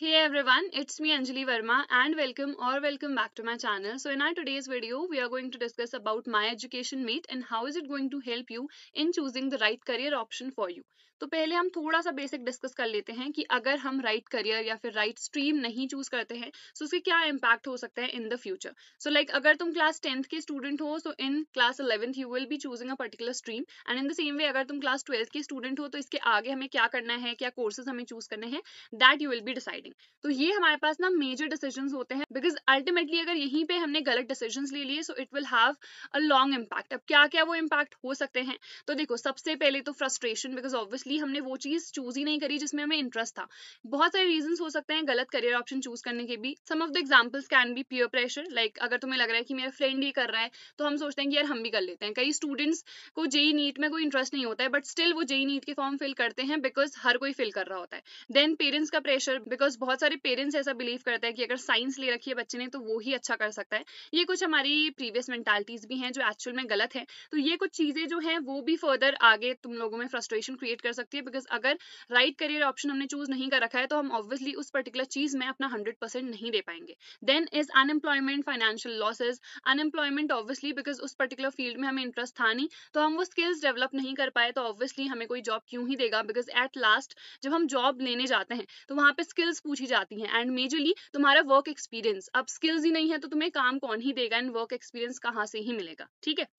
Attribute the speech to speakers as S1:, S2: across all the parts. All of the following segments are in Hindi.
S1: Hey everyone, it's me Anjali Verma and welcome or welcome back to my channel. So in our today's video, we are going to discuss about My Education meet and how is it going to help you in choosing the right career option for you. तो पहले हम थोड़ा सा बेसिक डिस्कस कर लेते हैं कि अगर हम राइट right करियर या फिर राइट right स्ट्रीम नहीं चूज करते हैं तो उसके क्या इम्पैक्ट हो सकता है in the future so like अगर तुम क्लास टेंथ के स्टूडेंट हो तो in class eleventh you will be choosing a particular stream and in the same way अगर तुम क्लास ट्वेल्थ के स्टूडेंट हो तो इसके आगे हमें क्या करना है क्या कोर्सेज हमें चूज करने हैं that you will be deciding rating तो ये हमारे पास ना मेजर डिसीजन होते हैं बिकॉज अल्टीमेटली अगर यहीं पे हमने गलत डिसीजन ले लिए so it will have a long impact अब क्या क्या वो इम्पैक्ट हो सकते हैं तो देखो सबसे पहले तो फ्रस्ट्रेशन बिकॉज ऑब्वियसली हमने वो चीज़ चूज ही नहीं करी जिसमें हमें इंटरेस्ट था बहुत सारे रीजन हो सकते हैं गलत करियर ऑप्शन चूज करने के भी some of the examples can be peer pressure like अगर तुम्हें लग रहा है कि मेरा फ्रेंड ये कर रहा है तो हम सोचते हैं कि यार हम भी कर लेते हैं कई स्टूडेंट्स को JEE NEET e e e में कोई इंटरेस्ट नहीं होता है बट स्टिल वो जेई नीट के फॉर्म फिल करते हैं बिकॉज हर कोई फिल कर रहा होता है देन पेरेंट्स का प्रेशर बिकॉज बहुत सारे पेरेंट्स ऐसा बिलीव करते हैं कि अगर साइंस ले रखी है बच्चे ने तो वो ही अच्छा कर सकता है ये कुछ हमारी प्रीवियस मेंटालिटीज भी हैं जो एक्चुअल में गलत है तो ये कुछ चीज़ें जो है वो भी फर्दर आगे तुम लोगों में फ्रस्ट्रेशन क्रिएट कर सकती है बिकॉज अगर राइट करियर ऑप्शन हमने चूज नहीं कर रखा है तो हम ऑब्वियसली उस पर्टिकुलर चीज़ में अपना हंड्रेड नहीं दे पाएंगे then is unemployment financial losses unemployment obviously because उस पर्टिकुलर फील्ड में हमें इंटरेस्ट था नहीं तो हम वो स्किल्स डेवलप नहीं कर पाए तो ऑब्वियसली हमें कोई जॉब क्यों ही देगा बिकॉज एट लास्ट जब हम जॉब लेने जाते हैं तो वहाँ पे स्किल्स पूछी जाती हैं एंड मेजरली तुम्हारा वर्क एक्सपीरियंस अब स्किल्स ही नहीं है तो तुम्हें काम कौन ही देगा एंड वर्क एक्सपीरियंस कहाँ से ही मिलेगा ठीक है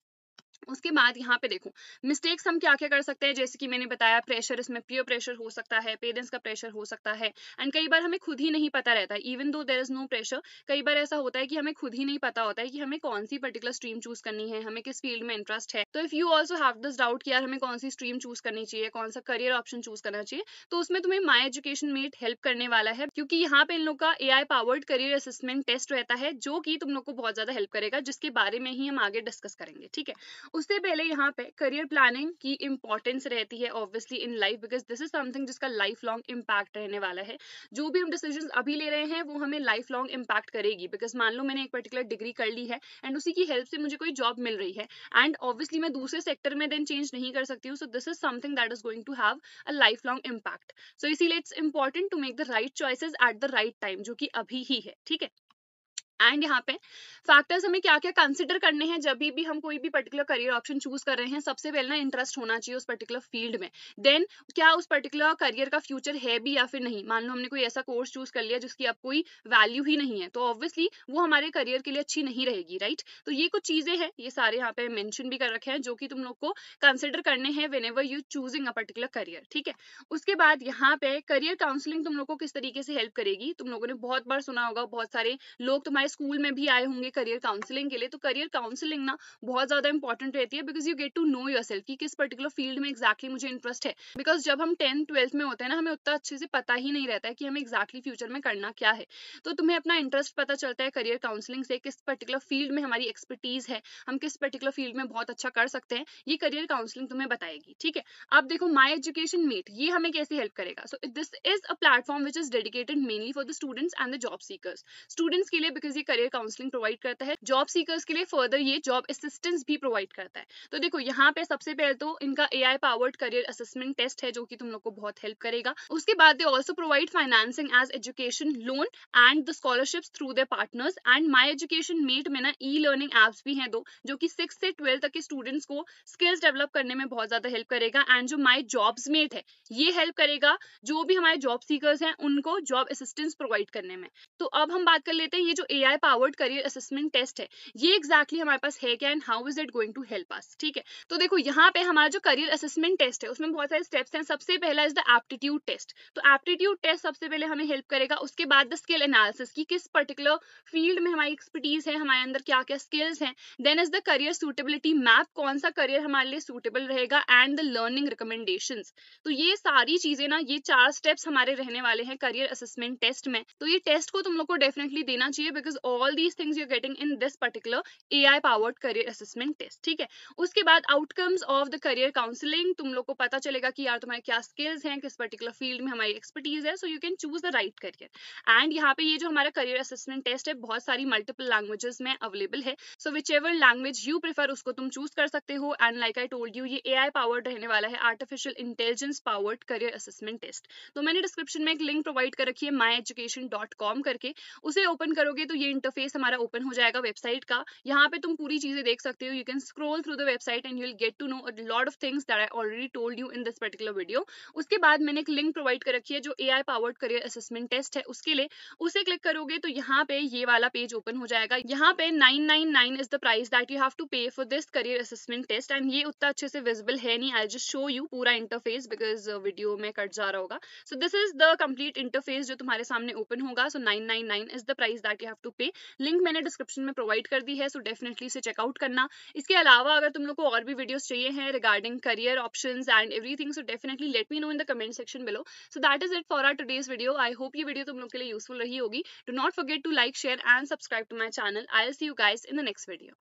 S1: उसके बाद यहाँ पे देखो मिस्टेक्स हम क्या क्या कर सकते हैं जैसे कि मैंने बताया प्रेशर इसमें प्योर प्रेशर हो सकता है पेरेंट्स का प्रेशर हो सकता है एंड कई बार हमें खुद ही नहीं पता रहता है even though there is no pressure कई बार ऐसा होता है कि हमें खुद ही नहीं पता होता है कि हमें कौन सी पर्टिकुलर स्ट्रीम चूज करनी है हमें किस फील्ड में इंटरेस्ट है तो if you also have this doubt कि यार हमें कौन सी स्ट्रीम चूज करनी चाहिए कौन सा करियर ऑप्शन चूज करना चाहिए तो उसमें तुम्हें माई एजुकेशन मेट हेल्प करने वाला है क्योंकि यहाँ पे इन लोग का AI powered career assessment test रहता है जो कि तुम लोग को बहुत ज्यादा हेल्प करेगा जिसके बारे में ही हम आगे डिस्कस करेंगे ठीक है उससे पहले यहाँ पे करियर प्लानिंग की इंपॉर्टेंस रहती है obviously in life because this is something जिसका लाइफ लॉन्ग इम्पैक्ट रहने वाला है जो भी हम डिसीजन अभी ले रहे हैं वो हमें लाइफ लॉन्ग इम्पैक्ट करेगी बिकॉज मान लो मैंने एक पर्टिकुलर डिग्री कर ली है एंड उसी की हेल्प से मुझे कोई जॉब मिल रही है एंड ऑब्वियसली मैं दूसरे सेक्टर में देन चेंज नहीं कर सकती हूँ so this is something that is going to have a lifelong impact so इसीलिए it's important to make the right choices at the right time जो कि अभी ही है ठीक है एंड यहाँ पे फैक्टर्स हमें क्या क्या कंसिडर करने हैं जब भी हम कोई भी पर्टिकुलर करियर ऑप्शन चूज कर रहे हैं सबसे पहले ना इंटरेस्ट होना चाहिए उस पर्टिकुलर फील्ड में देन क्या उस पर्टिकुलर करियर का फ्यूचर है भी या फिर नहीं मान लो हमने कोई ऐसा कोर्स चूज कर लिया जिसकी अब कोई वैल्यू ही नहीं है तो ऑब्वियसली वो हमारे करियर के लिए अच्छी नहीं रहेगी राइट तो ये कुछ चीजें हैं ये सारे यहाँ पे मैंशन भी कर रखे हैं जो कि तुम लोग को कंसिडर करने हैं whenever you choosing a particular career ठीक है उसके बाद यहाँ पे करियर काउंसिलिंग तुम लोग को किस तरीके से हेल्प करेगी तुम लोगों ने बहुत बार सुना होगा बहुत सारे लोग तुम्हारे स्कूल में भी आए होंगे करियर काउंसलिंग के लिए तो करियर काउंसलिंग ना बहुत ज्यादा इंपॉर्टेंट रहती है because you get to know yourself किस पर्टिकुलर फील्ड में एक्जैक्टली exactly मुझे इंटरेस्ट है बिकॉज जब हम टेंथ ट्वेल्थ में होते हैं ना हमें उतना अच्छे से पता ही नहीं रहता है कि हमें एक्जैक्टली exactly फ्यूचर में करना क्या है तो तुम्हें अपना इंटरेस्ट पता चलता है करियर काउंसलिंग से किस पर्टिकुलर फील्ड में हमारी एक्सपर्टीज है हम किस पर्टिकुलर फील्ड में बहुत अच्छा कर सकते हैं ये करियर काउंसलिंग तुम्हें बताएगी ठीक है आप देखो माई एजुकेशन मीट ये हमें कैसे हेल्प करेगा so this is a platform which is dedicated mainly for the students and the job seekers students के लिए बिकॉज ये करियर काउंसलिंग प्रोवाइड करता है जॉब सीकर्स के लिए फर्दर ये जॉब असिस्टेंस भी प्रोवाइड करता है तो देखो यहाँ पे सबसे पहले तो इनका A I powered career assessment test है जो कि तुम लोग को बहुत हेल्प करेगा उसके बाद they also provide financing as education loan and the scholarship through their partners and my education mate में ना ई लर्निंग एप्स भी हैं दो जो कि सिक्स से ट्वेल्थ तक के स्टूडेंट्स को स्किल्स डेवलप करने में बहुत ज्यादा हेल्प करेगा एंड जो माई जॉब्स मेट है ये हेल्प करेगा जो भी हमारे जॉब सीकर्स हैं उनको जॉब असिस्टेंस प्रोवाइड करने में तो अब हम बात कर लेते हैं ये जो a AI powered career assessment test है ये एग्जैक्टली exactly हमारे पास है क्या and how is it going to help us ठीक है तो देखो यहाँ पे हमारा जो करियर असेसमेंट टेस्ट है उसमें बहुत सारे स्टेप्स हैं सबसे पहला इज द एप्टीट्यूड टेस्ट तो एप्टीट्यूड टेस्ट सबसे पहले हमें हेल्प करेगा उसके बाद द स्किल एनालिसिस की किस पर्टिकुलर फील्ड में हमारी एक्सपर्टीज है हमारे अंदर क्या क्या स्किल्स हैं then is the career suitability map कौन सा करियर हमारे लिए सुटेबल रहेगा एंड द लर्निंग रिकमेंडेशन तो ये सारी चीजें ना ये चार स्टेप्स हमारे रहने वाले हैं करियर असेसमेंट टेस्ट में तो ये टेस्ट को तुम लोग को डेफिनेटली देना चाहिए because because all these things you getting in this particular A I powered career assessment test ठीक है उसके बाद outcomes of the career counselling तुम लोग को पता चलेगा कि यार तुम्हारे क्या स्किल्स हैं किस पर्टिकुलर फील्ड में हमारी एक्सपर्टीज है so you can choose the right career and यहाँ पे ये जो हमारा करियर असेसमेंट टेस्ट है बहुत सारी मल्टीपल लैंग्वेजेस में अवेलेबल है so whichever language you prefer उसको तुम चूज कर सकते हो and like I told you ये ए आई पावर्ड रहने वाला है artificial intelligence powered career assessment test तो मैंने डिस्क्रिप्शन में एक लिंक प्रोवाइड कर रखी है माई एजुकेशन डॉट कॉम करके उसे ओपन करोगे तो ये इंटरफेस हमारा ओपन हो जाएगा वेबसाइट का यहाँ पे तुम पूरी चीजें देख सकते हो you can scroll through the website and you'll get to know lot of things that I already told you in this particular video उसके बाद मैंने एक लिंक प्रोवाइड कर रखी है जो A I powered career assessment test है उसके लिए उसे क्लिक करोगे तो यहाँ पे ये वाला पेज ओपन हो जाएगा यहाँ पे nine nine nine is the price that you have to pay for this career assessment test and ये उतना अच्छे से विजिबल है नहीं आई जस्ट शो यू पूरा इंटरफेस बिकॉज वीडियो में कट जा रहा होगा so this is the complete interface जो तुम्हारे सामने ओपन होगा so nine nine nine is the price that you have to to pay link मैंने डिस्क्रिप्शन में प्रोवाइड कर दी है सो डेफिनेटली इसे चेकआउट करना इसके अलावा अगर तुम लोग को और भी वीडियोज चाहिए हैं regarding career option and everything so definitely let me know in the comment section below so that is it for our today's video I hope ये वीडियो तुम लोग के लिए यूजफुल रही होगी do not forget to like share and subscribe to my channel I'll see you guys in the next video